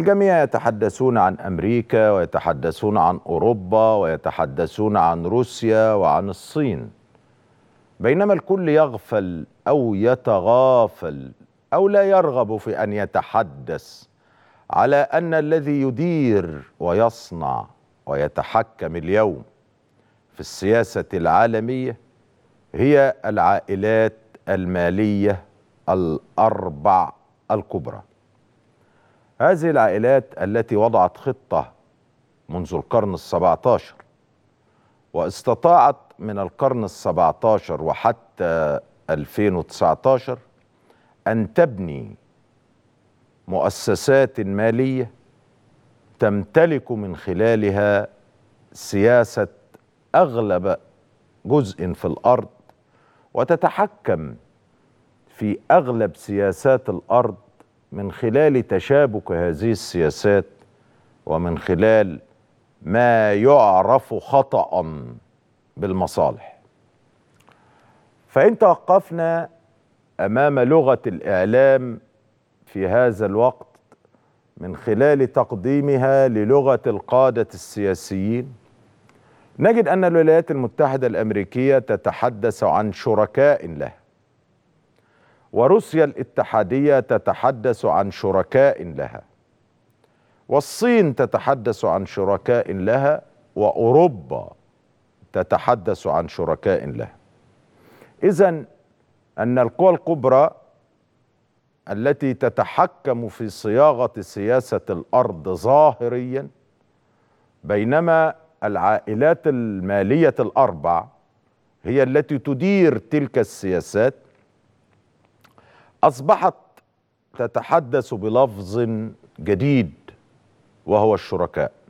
الجميع يتحدثون عن امريكا ويتحدثون عن اوروبا ويتحدثون عن روسيا وعن الصين بينما الكل يغفل او يتغافل او لا يرغب في ان يتحدث على ان الذي يدير ويصنع ويتحكم اليوم في السياسه العالميه هي العائلات الماليه الاربع الكبرى هذه العائلات التي وضعت خطة منذ القرن السبعة عشر واستطاعت من القرن السبعة عشر وحتى 2019 أن تبني مؤسسات مالية تمتلك من خلالها سياسة أغلب جزء في الأرض وتتحكم في أغلب سياسات الأرض من خلال تشابك هذه السياسات ومن خلال ما يعرف خطأ بالمصالح فإن توقفنا أمام لغة الإعلام في هذا الوقت من خلال تقديمها للغة القادة السياسيين نجد أن الولايات المتحدة الأمريكية تتحدث عن شركاء لها وروسيا الاتحاديه تتحدث عن شركاء لها والصين تتحدث عن شركاء لها واوروبا تتحدث عن شركاء لها اذا ان القوى الكبرى التي تتحكم في صياغه سياسه الارض ظاهريا بينما العائلات الماليه الاربع هي التي تدير تلك السياسات اصبحت تتحدث بلفظ جديد وهو الشركاء